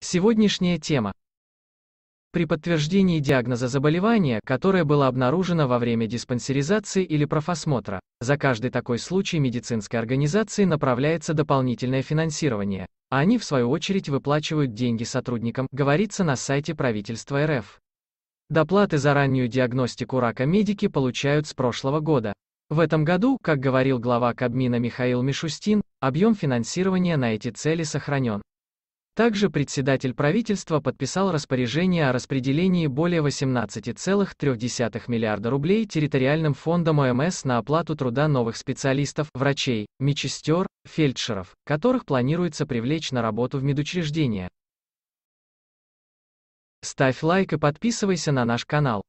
Сегодняшняя тема. При подтверждении диагноза заболевания, которое было обнаружено во время диспансеризации или профосмотра, за каждый такой случай медицинской организации направляется дополнительное финансирование, а они в свою очередь выплачивают деньги сотрудникам, говорится на сайте правительства РФ. Доплаты за раннюю диагностику рака медики получают с прошлого года. В этом году, как говорил глава Кабмина Михаил Мишустин, объем финансирования на эти цели сохранен. Также председатель правительства подписал распоряжение о распределении более 18,3 миллиарда рублей территориальным фондом ОМС на оплату труда новых специалистов, врачей, медсестер, фельдшеров, которых планируется привлечь на работу в медучреждения. Ставь лайк и подписывайся на наш канал.